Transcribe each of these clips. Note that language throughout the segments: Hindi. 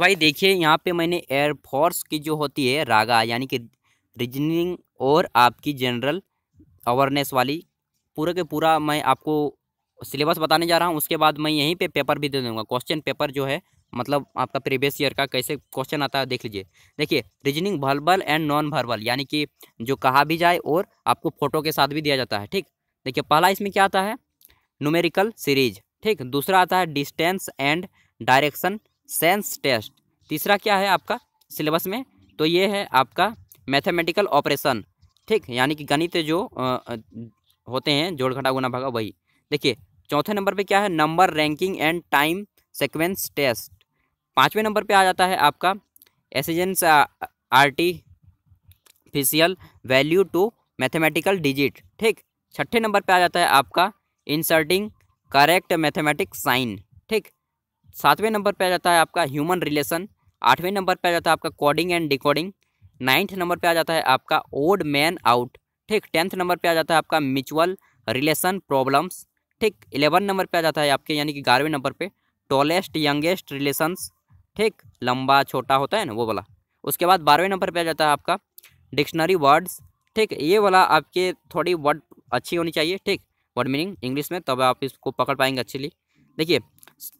भाई देखिए यहाँ पे मैंने एयरफोर्स की जो होती है रागा यानी कि रीजनिंग और आपकी जनरल अवेयरनेस वाली पूरे के पूरा मैं आपको सिलेबस बताने जा रहा हूँ उसके बाद मैं यहीं पे पेपर भी दे दूँगा क्वेश्चन पेपर जो है मतलब आपका प्रीवियस ईयर का कैसे क्वेश्चन आता है देख लीजिए देखिए reasoning verbal and non verbal यानी कि जो कहा भी जाए और आपको फोटो के साथ भी दिया जाता है ठीक देखिए पहला इसमें क्या आता है न्यूमेरिकल सीरीज ठीक दूसरा आता है distance and direction sense test तीसरा क्या है आपका सिलेबस में तो ये है आपका मैथमेटिकल ऑपरेशन ठीक यानी कि गणित जो आ, होते हैं जोड़ घटा गुना भागा वही देखिए चौथे नंबर पे क्या है number ranking and time sequence test पाँचवें नंबर पे आ जाता है आपका assigns artificial value to mathematical digit ठीक छठे नंबर पे आ जाता है आपका इंसर्टिंग करेक्ट मैथमेटिक्स साइन ठीक सातवें नंबर पे आ जाता है आपका ह्यूमन रिलेशन आठवें नंबर पे आ जाता है आपका coding and decoding ninth number पे आ जाता है आपका ओड मैन आउट ठीक टेंथ नंबर पे आ जाता है आपका म्यूचुअल रिलेशन प्रॉब्लम्स ठीक इलेवन नंबर पे आ जाता है आपके यानी कि ग्यारहवें नंबर पे टॉलेस्ट यंगेस्ट रिलेशंस ठीक लंबा छोटा होता है ना वो वाला उसके बाद बारहवें नंबर पर आ जाता है आपका डिक्शनरी वर्ड्स ठीक ये वाला आपके थोड़ी वर्ड अच्छी होनी चाहिए ठीक वर्ड मीनिंग इंग्लिश में तब आप इसको पकड़ पाएंगे अच्छी देखिए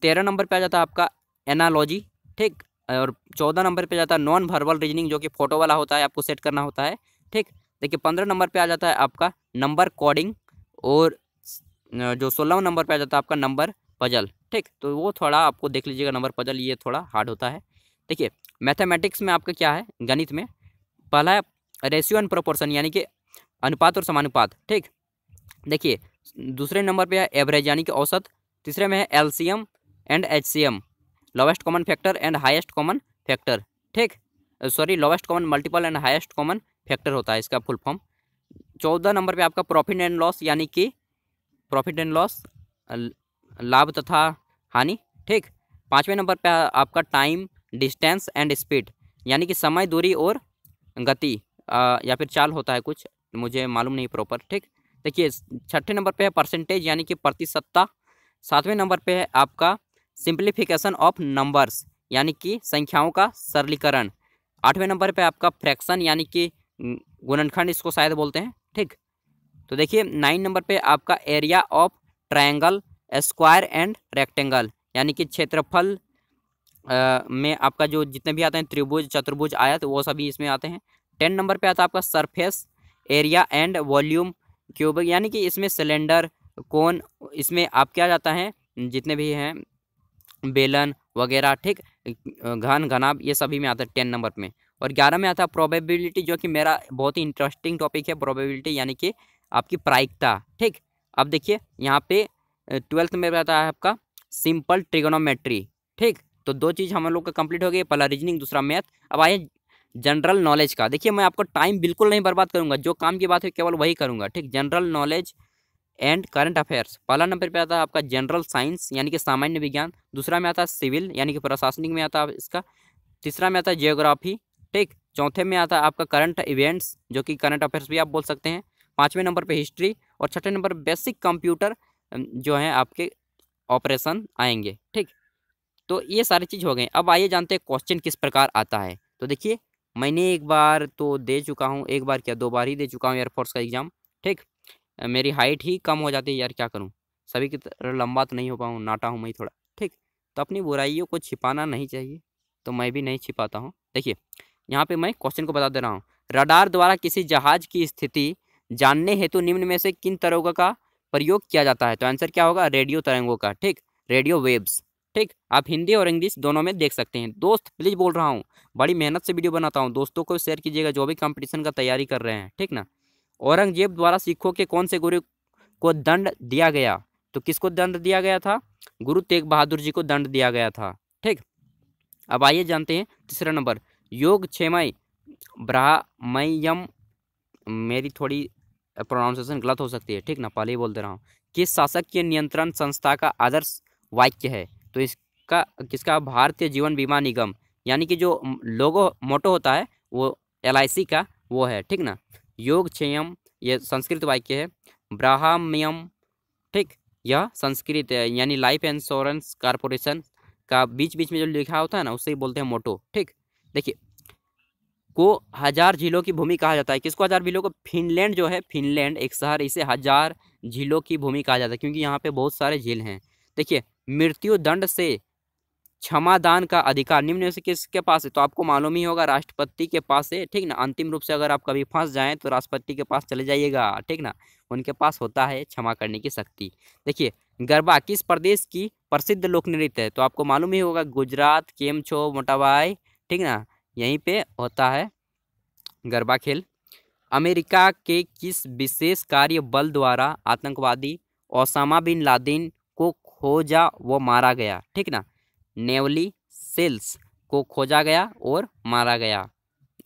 तेरह नंबर पे आ जाता है आपका एनालॉजी ठीक और चौदह नंबर पे जाता है नॉन वर्बल रीजनिंग जो कि फोटो वाला होता है आपको सेट करना होता है ठीक देखिए पंद्रह नंबर पे आ जाता है आपका नंबर कोडिंग और जो सोलह नंबर पे आ जाता है आपका नंबर पजल ठीक तो वो थोड़ा आपको देख लीजिएगा नंबर पजल ये थोड़ा हार्ड होता है देखिए मैथमेटिक्स में आपका क्या है गणित में पहला है रेशियो एंड प्रोपोर्शन यानी कि अनुपात और समानुपात ठीक देखिए दूसरे नंबर पे है एवरेज यानी कि औसत तीसरे में है LCM and HCM lowest common factor and highest common factor ठीक sorry lowest common multiple and highest common factor होता है इसका फुल फॉर्म चौदह नंबर पे आपका प्रॉफिट एंड लॉस यानी कि प्रॉफिट एंड लॉस लाभ तथा हानि ठीक पाँचवें नंबर पे आपका टाइम डिस्टेंस एंड स्पीड यानी कि समय दूरी और गति या फिर चाल होता है कुछ मुझे मालूम नहीं प्रॉपर ठीक देखिए छठे नंबर पे है परसेंटेज यानी कि प्रतिशतता सातवें नंबर पे है आपका सिंप्लीफिकेशन ऑफ नंबर्स यानी कि संख्याओं का सरलीकरण आठवें नंबर पे आपका फ्रैक्शन यानी कि गुणनखंड इसको शायद बोलते हैं ठीक तो देखिए नाइन नंबर पे आपका area of triangle square and rectangle यानी कि क्षेत्रफल में आपका जो जितने भी आते हैं त्रिभुज चतुर्भुज आयत वो सभी इसमें आते हैं टेन नंबर पे आता है आपका surface area and volume cube यानी कि इसमें सिलेंडर कौन इसमें आप क्या जाता है जितने भी हैं बेलन वगैरह ठीक घन घनाब ये सभी में आता है टेन नंबर में और ग्यारह में आता है प्रोबेबिलिटी जो कि मेरा बहुत ही इंटरेस्टिंग टॉपिक है प्रोबेबिलिटी यानी कि आपकी प्रायिकता ठीक अब देखिए यहाँ पे ट्वेल्थ में आता है आपका सिंपल ट्रिगोनोमेट्री ठीक तो दो चीज़ हम लोग का कंप्लीट हो गई पहला रीजनिंग दूसरा मैथ अब आइए जनरल नॉलेज का देखिए मैं आपको टाइम बिल्कुल नहीं बर्बाद करूँगा जो काम की बात है केवल वही करूँगा ठीक general knowledge and current affairs पहला नंबर पे आता है आपका जनरल साइंस यानी कि सामान्य विज्ञान दूसरा में आता है सिविल यानी कि प्रशासनिक में आता है इसका तीसरा में आता है जियोग्राफी ठीक चौथे में आता है आपका करंट इवेंट्स जो कि करंट अफेयर्स भी आप बोल सकते हैं पाँचवें नंबर पर हिस्ट्री और छठे नंबर बेसिक कंप्यूटर जो हैं आपके ऑपरेशन आएंगे ठीक तो ये सारी चीज़ हो गए अब आइए जानते हैं क्वेश्चन किस प्रकार आता है तो देखिए मैंने एक बार तो दे चुका हूँ एक बार क्या दो बार ही दे चुका हूँ एयरफोर्स का एग्ज़ाम ठीक मेरी हाइट ही कम हो जाती है यार क्या करूँ सभी की तरह लंबा तो नहीं हो पाऊँ नाटा हूँ मैं थोड़ा ठीक तो अपनी बुराइयों को छिपाना नहीं चाहिए तो मैं भी नहीं छिपाता हूँ देखिए यहाँ पे मैं क्वेश्चन को बता दे रहा हूँ रडार द्वारा किसी जहाज की स्थिति जानने हेतु निम्न में से किन तरंगों का प्रयोग किया जाता है तो आंसर क्या होगा रेडियो तरंगों का ठीक रेडियो वेव्स ठीक आप हिंदी और इंग्लिश दोनों में देख सकते हैं दोस्त प्लीज़ बोल रहा हूँ बड़ी मेहनत से वीडियो बनाता हूँ दोस्तों को शेयर कीजिएगा जो भी कंपटीशन का तैयारी कर रहे हैं ठीक ना औरंगजेब द्वारा सिखों के कौन से गुरु को दंड दिया गया तो किसको दंड दिया गया था गुरु तेग बहादुर जी को दंड दिया गया था ठीक अब आइए जानते हैं तीसरा नंबर योग छेमय ब्राह्मयम मेरी थोड़ी प्रोनाउंसिएशन गलत हो सकती है ठीक ना पहले ही बोल दे रहा हूँ किस शासक के नियंत्रण संस्था का आदर्श वाक्य है तो इसका किसका भारतीय जीवन बीमा निगम यानी कि जो लोगो मोटो होता है वो एल का वो है ठीक ना योगक्षयम यह संस्कृत वाक्य है ब्राह्म्यम ठीक यह संस्कृत है यानी लाइफ इंश्योरेंस कॉरपोरेशन का बीच बीच में जो लिखा होता है ना उसे बोलते हैं मोटो ठीक देखिए को हजार झीलों की भूमि कहा जाता है किसको हजार झीलों को फिनलैंड जो है फिनलैंड एक शहर इसे हजार झीलों की भूमि कहा जाता है क्योंकि यहाँ पे बहुत सारे झील हैं देखिए मृत्यु दंड से क्षमादान का अधिकार निम्न से किसके पास है तो आपको मालूम ही होगा राष्ट्रपति के पास है ठीक ना अंतिम रूप से अगर आप कभी फंस जाएं तो राष्ट्रपति के पास चले जाइएगा ठीक ना उनके पास होता है क्षमा करने की शक्ति देखिए गरबा किस प्रदेश की प्रसिद्ध लोक नृत्य है तो आपको मालूम ही होगा गुजरात केमछो मोटाबाई ठीक ना यहीं पर होता है गरबा खेल अमेरिका के किस विशेष कार्य बल द्वारा आतंकवादी ओसामा बिन लादिन को खोजा व मारा गया ठीक ना नेवली सेल्स को खोजा गया और मारा गया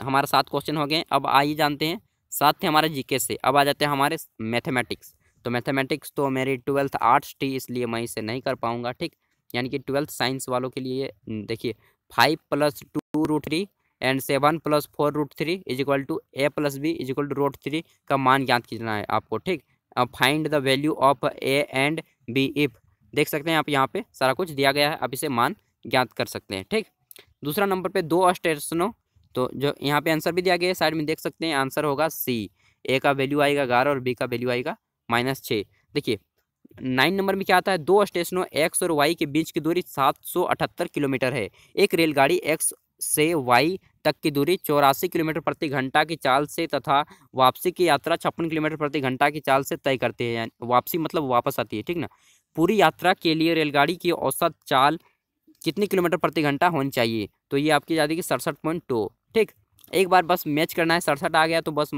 हमारे सात क्वेश्चन हो गए अब आइए जानते हैं साथ थे हमारे जीके से अब आ जाते हैं हमारे मैथमेटिक्स तो मैथमेटिक्स तो मेरी ट्वेल्थ आर्ट्स थी इसलिए मैं इसे नहीं कर पाऊंगा ठीक यानी कि ट्वेल्थ साइंस वालों के लिए देखिए five plus two root three and seven plus four root three is equal to A plus B is equal to root three का मान ज्ञात कितना है आपको ठीक find the value of A and B if देख सकते हैं आप यहाँ पे सारा कुछ दिया गया है आप इसे मान ज्ञात कर सकते हैं ठीक दूसरा नंबर पे दो स्टेशनों तो जो यहाँ पे आंसर भी दिया गया है साइड में देख सकते हैं आंसर होगा सी ए का वैल्यू आएगा ग्यारह और बी का वैल्यू आएगा माइनस छः देखिए नाइन नंबर में क्या आता है दो स्टेशनों एक्स और वाई के बीच की दूरी सात सौ अठहत्तर किलोमीटर है एक रेलगाड़ी एक्स से वाई तक की दूरी चौरासी किलोमीटर प्रति घंटा की चाल से तथा वापसी की यात्रा छप्पन किलोमीटर प्रति घंटा की चाल से तय करती है वापसी मतलब वापस आती है ठीक ना पूरी यात्रा के लिए रेलगाड़ी की औसत चाल कितने किलोमीटर प्रति घंटा होनी चाहिए तो ये आपकी याद है सड़सठ पॉइंट टू ठीक एक बार बस मैच करना है सड़सठ आ गया तो बस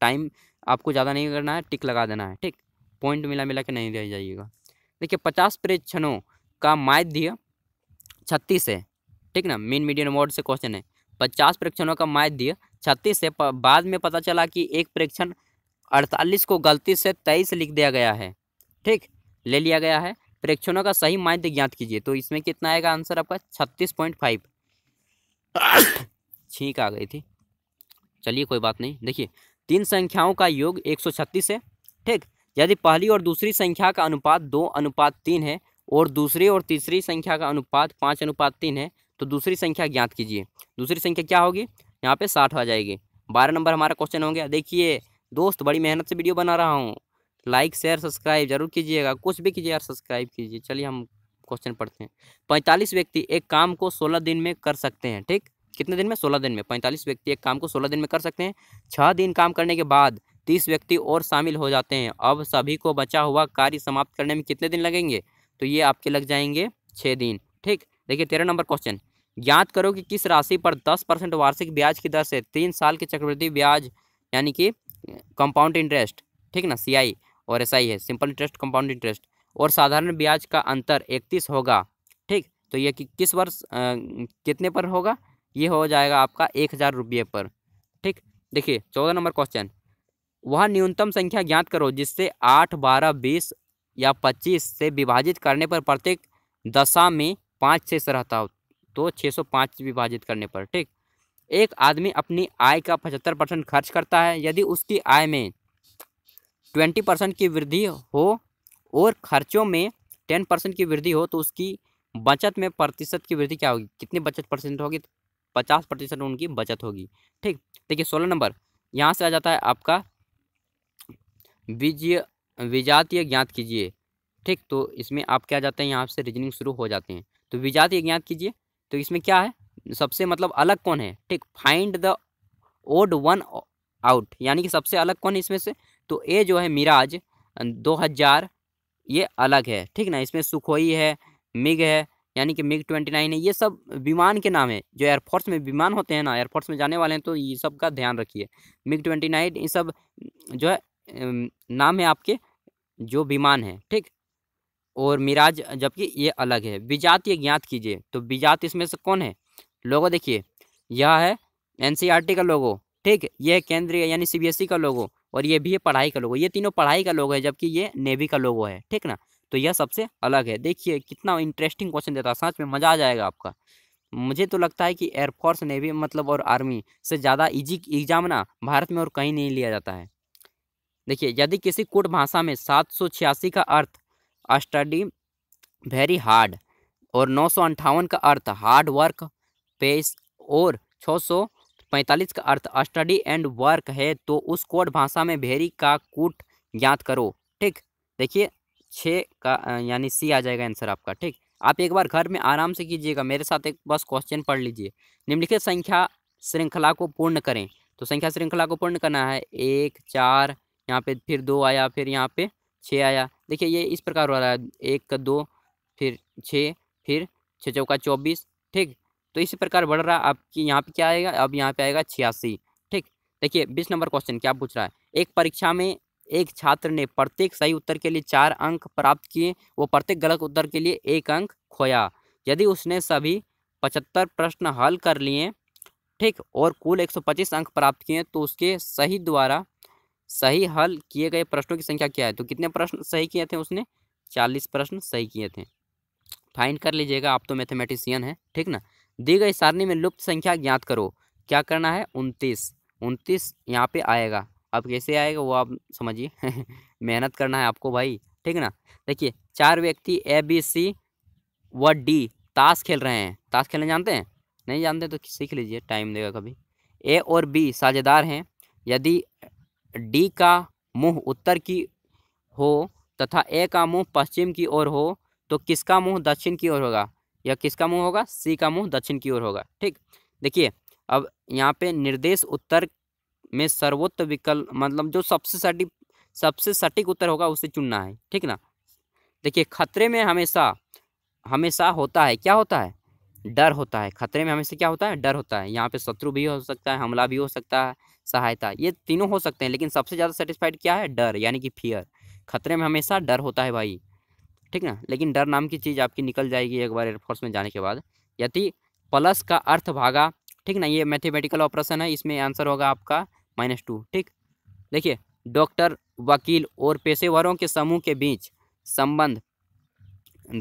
टाइम आपको ज़्यादा नहीं करना है टिक लगा देना है ठीक पॉइंट मिला मिला के नहीं रह जाइएगा देखिए पचास परीक्षणों का माध्य छत्तीस है ठीक ना मेन मीडियम अवार्ड से क्वेश्चन है पचास परीक्षणों का माध्य छत्तीस है बाद में पता चला कि एक प्रेक्षण अड़तालीस को गलती से तेईस लिख दिया गया है ठीक ले लिया गया है प्रेक्षणों का सही माध्य ज्ञात कीजिए तो इसमें कितना आएगा आंसर आपका छत्तीस पॉइंट फाइव छींक आ गई थी चलिए कोई बात नहीं देखिए तीन संख्याओं का योग एक सौ छत्तीस है ठीक यदि पहली और दूसरी संख्या का अनुपात दो अनुपात तीन है और दूसरी और तीसरी संख्या का अनुपात पाँच अनुपात तीन है तो दूसरी संख्या ज्ञात कीजिए दूसरी संख्या क्या होगी यहाँ पर साठ आ जाएगी बारह नंबर हमारा क्वेश्चन हो गया देखिए दोस्त बड़ी मेहनत से वीडियो बना रहा हूँ लाइक शेयर सब्सक्राइब जरूर कीजिएगा कुछ भी कीजिए यार सब्सक्राइब कीजिए चलिए हम क्वेश्चन पढ़ते हैं पैंतालीस व्यक्ति एक काम को सोलह दिन में कर सकते हैं ठीक कितने दिन में सोलह दिन में पैंतालीस व्यक्ति एक काम को सोलह दिन में कर सकते हैं छः दिन काम करने के बाद तीस व्यक्ति और शामिल हो जाते हैं अब सभी को बचा हुआ कार्य समाप्त करने में कितने दिन लगेंगे तो ये आपके लग जाएंगे छः दिन ठीक देखिए तेरह नंबर क्वेश्चन ज्ञात करो कि किस राशि पर दस परसेंट वार्षिक ब्याज की दर से तीन साल के चक्रवृद्धि ब्याज यानी कि कंपाउंड इंटरेस्ट ठीक ना सीआई और ऐसा ही है सिंपल इंटरेस्ट कंपाउंड इंटरेस्ट और साधारण ब्याज का अंतर इकतीस होगा ठीक तो ये कि, किस वर्ष कितने पर होगा ये हो जाएगा आपका एक हज़ार रुपये पर ठीक देखिए चौदह नंबर क्वेश्चन वह न्यूनतम संख्या ज्ञात करो जिससे आठ बारह बीस या पच्चीस से विभाजित करने पर प्रत्येक दशा में पाँच शेष रहता हो तो छः सौ पाँच विभाजित करने पर ठीक एक आदमी अपनी आय का पचहत्तर परसेंट खर्च करता है यदि उसकी आय में ट्वेंटी परसेंट की वृद्धि हो और खर्चों में टेन परसेंट की वृद्धि हो तो उसकी बचत में प्रतिशत की वृद्धि क्या होगी कितनी बचत परसेंट होगी पचास प्रतिशत उनकी बचत होगी ठीक देखिए सोलह नंबर यहाँ से आ जाता है आपका विजय विजातीय ज्ञात कीजिए ठीक तो इसमें आप क्या जाते हैं यहाँ से रीजनिंग शुरू हो जाते हैं तो विजातीय ज्ञात कीजिए तो इसमें क्या है सबसे मतलब अलग कौन है ठीक find the odd one out यानी कि सबसे अलग कौन है इसमें से तो ये जो है मिराज 2000 ये अलग है ठीक ना इसमें सुखोई है मिग है यानी कि मिग ट्वेंटी नाइन है ये सब विमान के नाम है जो एयरफोर्स में विमान होते हैं ना एयरफोर्स में जाने वाले हैं तो ये सब का ध्यान रखिए मिग ट्वेंटी नाइन ये सब जो है नाम है आपके जो विमान है ठीक और मिराज जबकि ये अलग है विजात ये ज्ञात कीजिए तो विजात इसमें से कौन है लोगो देखिए यह है एन का लोगो ठीक यह केंद्रीय यानी सी का लोगो और ये भी है पढ़ाई का लोगो ये तीनों पढ़ाई का लोगो है जबकि ये नेवी का लोगो है ठीक ना तो यह सबसे अलग है देखिए कितना इंटरेस्टिंग क्वेश्चन देता है सच में मज़ा आ जाएगा आपका मुझे तो लगता है कि एयरफोर्स नेवी मतलब और आर्मी से ज़्यादा इजी एग्जाम ना भारत में और कहीं नहीं लिया जाता है देखिए यदि किसी कोट भाषा में सात सौ छियासी का अर्थ स्टडी वेरी हार्ड और नौ सौ अंठावन का अर्थ हार्ड वर्क पेस और छः सौ पैंतालीस का अर्थ स्टडी एंड वर्क है तो उस कोड भाषा में भेरी का कूट ज्ञात करो ठीक देखिए छः का यानी सी आ जाएगा आंसर आपका ठीक आप एक बार घर में आराम से कीजिएगा मेरे साथ एक बस क्वेश्चन पढ़ लीजिए निम्नलिखित संख्या श्रृंखला को पूर्ण करें तो संख्या श्रृंखला को पूर्ण करना है एक चार यहाँ पे फिर दो आया फिर यहाँ पे छः आया देखिए ये इस प्रकार हो रहा है एक का दो फिर छः फिर छः चौका चौबीस ठीक तो इसी प्रकार बढ़ रहा आपकी यहाँ पे क्या आएगा अब यहाँ पे आएगा छियासी ठीक देखिए बीस नंबर क्वेश्चन क्या पूछ रहा है एक परीक्षा में एक छात्र ने प्रत्येक सही उत्तर के लिए चार अंक प्राप्त किए वो प्रत्येक गलत उत्तर के लिए एक अंक खोया यदि उसने सभी पचहत्तर प्रश्न हल कर लिए ठीक और कुल एक अंक प्राप्त किए तो उसके सही द्वारा सही हल किए गए प्रश्नों की संख्या क्या है तो कितने प्रश्न सही किए थे उसने चालीस प्रश्न सही किए थे फाइन कर लीजिएगा आप तो मैथमेटिशियन हैं ठीक ना दी गई सारणी में लुप्त संख्या ज्ञात करो क्या करना है उनतीस उनतीस यहाँ पे आएगा अब कैसे आएगा वो आप समझिए मेहनत करना है आपको भाई ठीक है ना देखिए चार व्यक्ति ए बी सी व डी ताश खेल रहे हैं ताश खेलने जानते हैं नहीं जानते तो सीख लीजिए टाइम देगा कभी ए और बी साझेदार हैं यदि डी का मुंह उत्तर की हो तथा ए का मुंह पश्चिम की ओर हो तो किसका मुंह दक्षिण की ओर होगा यह किसका मुंह होगा सी का मुंह दक्षिण की ओर होगा ठीक देखिए अब यहाँ पे निर्देश उत्तर में सर्वोत्तम विकल्प मतलब जो सबसे सटीक सबसे सटीक उत्तर होगा उसे चुनना है ठीक ना देखिए खतरे में हमेशा हमेशा होता है क्या होता है डर होता है खतरे में हमेशा क्या होता है डर होता है यहाँ पे शत्रु भी हो सकता है हमला भी हो सकता है सहायता ये तीनों हो सकते हैं लेकिन सबसे ज़्यादा सेटिस्फाइड क्या है डर यानी कि फियर खतरे में हमेशा डर होता है भाई ठीक ना लेकिन डर नाम की चीज़ आपकी निकल जाएगी एक बार एयरफोर्स में जाने के बाद यदि प्लस का अर्थ भागा ठीक ना ये मैथमेटिकल ऑपरेशन है इसमें आंसर होगा आपका माइनस टू ठीक देखिए डॉक्टर वकील और पेशेवरों के समूह के बीच संबंध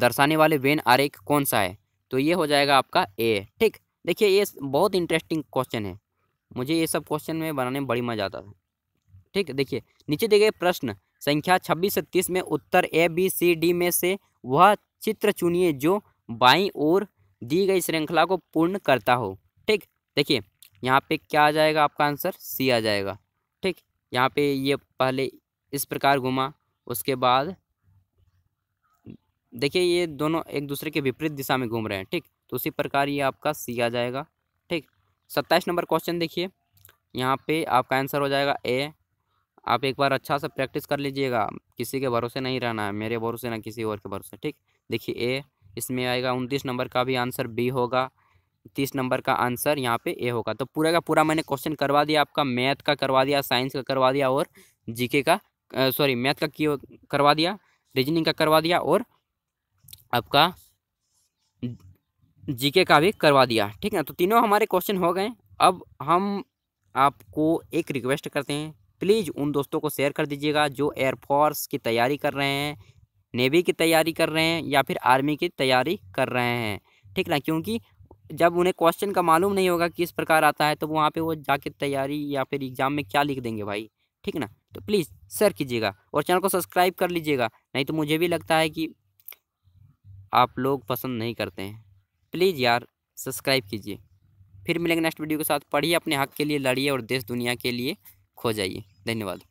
दर्शाने वाले वेन आरेख कौन सा है तो ये हो जाएगा आपका ए ठीक देखिए ये बहुत इंटरेस्टिंग क्वेश्चन है मुझे ये सब क्वेश्चन में बनाने में बड़ी मज़ा आता था ठीक देखिए नीचे दिए गए प्रश्न संख्या छब्बीस से तीस में उत्तर ए बी सी डी में से वह चित्र चुनिए जो बाई और दी गई श्रृंखला को पूर्ण करता हो ठीक देखिए यहाँ पे क्या आ जाएगा आपका आंसर सी आ जाएगा ठीक यहाँ पे ये पहले इस प्रकार घुमा उसके बाद देखिए ये दोनों एक दूसरे के विपरीत दिशा में घूम रहे हैं ठीक तो उसी प्रकार ये आपका सी आ जाएगा ठीक सत्ताईस नंबर क्वेश्चन देखिए यहाँ पे आपका आंसर हो जाएगा ए आप एक बार अच्छा सा प्रैक्टिस कर लीजिएगा किसी के भरोसे नहीं रहना है मेरे भरोसे ना किसी और के भरोसे ठीक देखिए ए इसमें आएगा उनतीस नंबर का भी आंसर बी होगा तीस नंबर का आंसर यहाँ पे ए होगा तो पूरा का पूरा मैंने क्वेश्चन करवा दिया आपका मैथ का करवा दिया साइंस का करवा दिया और जीके का सॉरी मैथ का की करवा दिया रीजनिंग का करवा दिया और आपका जीके का भी करवा दिया ठीक है तो तीनों हमारे क्वेश्चन हो गए अब हम आपको एक रिक्वेस्ट करते हैं प्लीज़ उन दोस्तों को शेयर कर दीजिएगा जो एयरफोर्स की तैयारी कर रहे हैं नेवी की तैयारी कर रहे हैं या फिर आर्मी की तैयारी कर रहे हैं ठीक ना क्योंकि जब उन्हें क्वेश्चन का मालूम नहीं होगा किस प्रकार आता है तो वहाँ पे वो जाके तैयारी या फिर एग्ज़ाम में क्या लिख देंगे भाई ठीक ना तो प्लीज़ शेयर कीजिएगा और चैनल को सब्सक्राइब कर लीजिएगा नहीं तो मुझे भी लगता है कि आप लोग पसंद नहीं करते हैं प्लीज़ यार सब्सक्राइब कीजिए फिर मिलेंगे नेक्स्ट वीडियो के साथ पढ़िए अपने हक के लिए लड़िए और देश दुनिया के लिए खो जाइए धन्यवाद